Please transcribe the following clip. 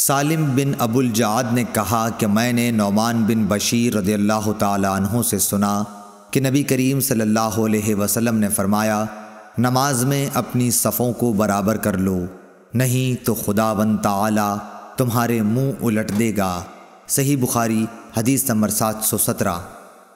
सालिम बिन अबुल जाद ने कहा कि मैंने नौमान बिन बशीर रदी अल्लाह तहों से सुना कि नबी करीम सल्लल्लाहु अलैहि वसल्लम ने फरमाया नमाज में अपनी सफ़ों को बराबर कर लो नहीं तो खुदा बन ताला तुम्हारे मुंह उलट देगा सही बुखारी हदीस नंबर सात सौ सत्रह